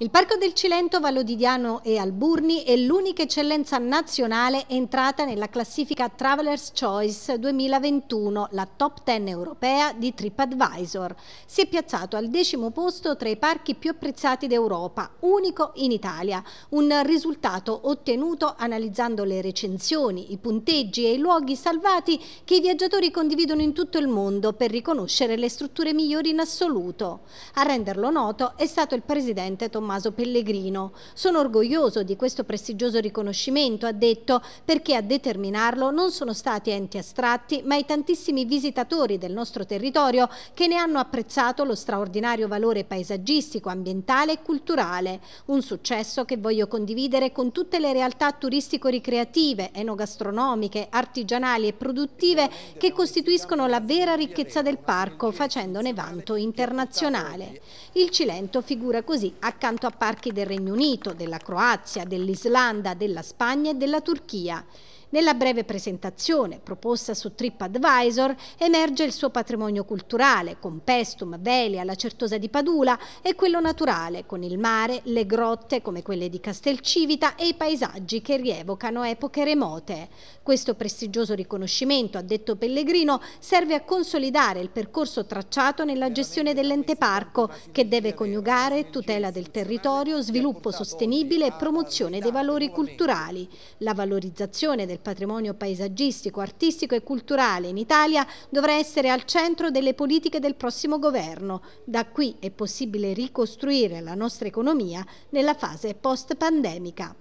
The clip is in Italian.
Il Parco del Cilento, Vallodidiano e Alburni è l'unica eccellenza nazionale entrata nella classifica Traveler's Choice 2021, la top 10 europea di TripAdvisor. Si è piazzato al decimo posto tra i parchi più apprezzati d'Europa, unico in Italia. Un risultato ottenuto analizzando le recensioni, i punteggi e i luoghi salvati che i viaggiatori condividono in tutto il mondo per riconoscere le strutture migliori in assoluto. A renderlo noto è stato il presidente Tommaso Tommaso Pellegrino. Sono orgoglioso di questo prestigioso riconoscimento, ha detto, perché a determinarlo non sono stati enti astratti, ma i tantissimi visitatori del nostro territorio che ne hanno apprezzato lo straordinario valore paesaggistico, ambientale e culturale. Un successo che voglio condividere con tutte le realtà turistico-ricreative, enogastronomiche, artigianali e produttive che costituiscono la vera ricchezza del parco, facendone vanto internazionale. Il Cilento figura così accanto quanto a parchi del Regno Unito, della Croazia, dell'Islanda, della Spagna e della Turchia. Nella breve presentazione proposta su TripAdvisor emerge il suo patrimonio culturale con Pestum, Velia, la Certosa di Padula e quello naturale con il mare, le grotte come quelle di Castelcivita e i paesaggi che rievocano epoche remote. Questo prestigioso riconoscimento, ha detto Pellegrino, serve a consolidare il percorso tracciato nella gestione dell'ente parco che deve coniugare tutela del territorio, sviluppo sostenibile e promozione dei valori culturali. La valorizzazione del del patrimonio paesaggistico, artistico e culturale in Italia dovrà essere al centro delle politiche del prossimo governo. Da qui è possibile ricostruire la nostra economia nella fase post-pandemica.